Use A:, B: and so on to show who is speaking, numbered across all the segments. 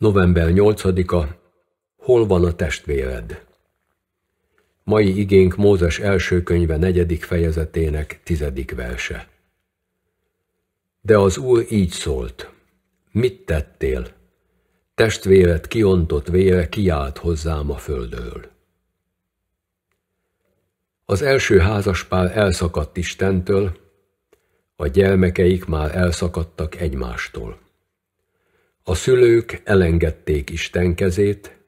A: November 8-a Hol van a testvéred? Mai igénk Mózes első könyve negyedik fejezetének tizedik verse. De az Úr így szólt. Mit tettél? Testvéred kiontott vére kiált hozzám a földről. Az első házaspár elszakadt Istentől, a gyermekeik már elszakadtak egymástól. A szülők elengedték Isten kezét,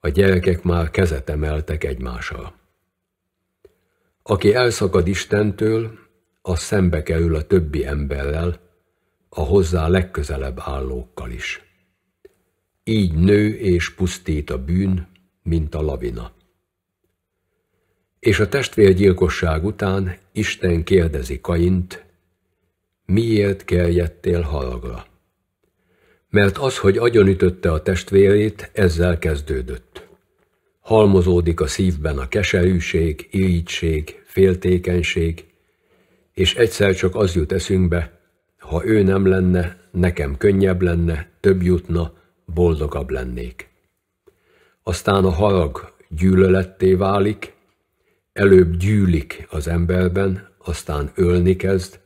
A: a gyerekek már kezet emeltek egymással. Aki elszakad Istentől, az szembe kerül a többi emberrel, a hozzá legközelebb állókkal is. Így nő és pusztít a bűn, mint a lavina. És a testvérgyilkosság után Isten kérdezi Kaint, miért kerjedtél haragra? mert az, hogy agyonütötte a testvérét, ezzel kezdődött. Halmozódik a szívben a keserűség, irítség, féltékenység, és egyszer csak az jut eszünkbe, ha ő nem lenne, nekem könnyebb lenne, több jutna, boldogabb lennék. Aztán a harag gyűlöletté válik, előbb gyűlik az emberben, aztán ölni kezd,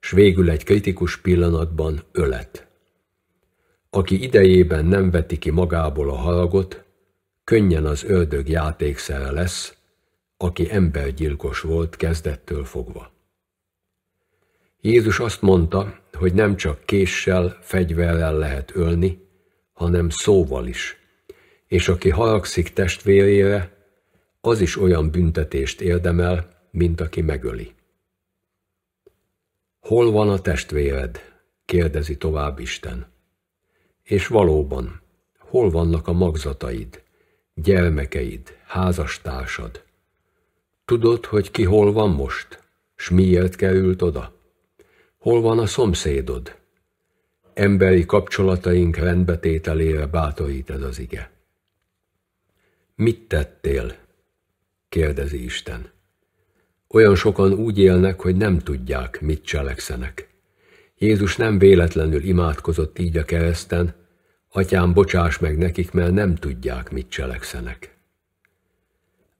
A: s végül egy kritikus pillanatban ölet. Aki idejében nem veti ki magából a halagot, könnyen az ördög játékszere lesz, aki embergyilkos volt kezdettől fogva. Jézus azt mondta, hogy nem csak késsel, fegyverrel lehet ölni, hanem szóval is, és aki haragszik testvérére, az is olyan büntetést érdemel, mint aki megöli. Hol van a testvéred? kérdezi tovább Isten. És valóban, hol vannak a magzataid, gyermekeid, házastársad? Tudod, hogy ki hol van most, s miért került oda? Hol van a szomszédod? Emberi kapcsolataink rendbetételére bátorít ez az ige. Mit tettél? kérdezi Isten. Olyan sokan úgy élnek, hogy nem tudják, mit cselekszenek. Jézus nem véletlenül imádkozott így a kereszten, Atyám, bocsáss meg nekik, mert nem tudják, mit cselekszenek.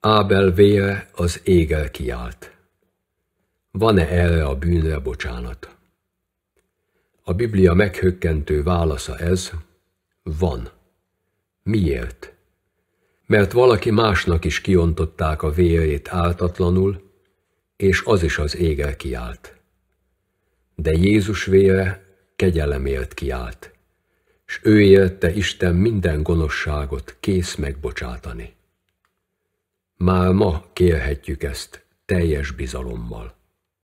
A: Ábel vére az égel kiált. Van-e erre a bűnre bocsánat? A Biblia meghökkentő válasza ez, van. Miért? Mert valaki másnak is kiontották a vérét áltatlanul, és az is az égel kiált de Jézus vére kegyelemért kiált, s ő érte Isten minden gonoszságot kész megbocsátani. Már ma kérhetjük ezt teljes bizalommal.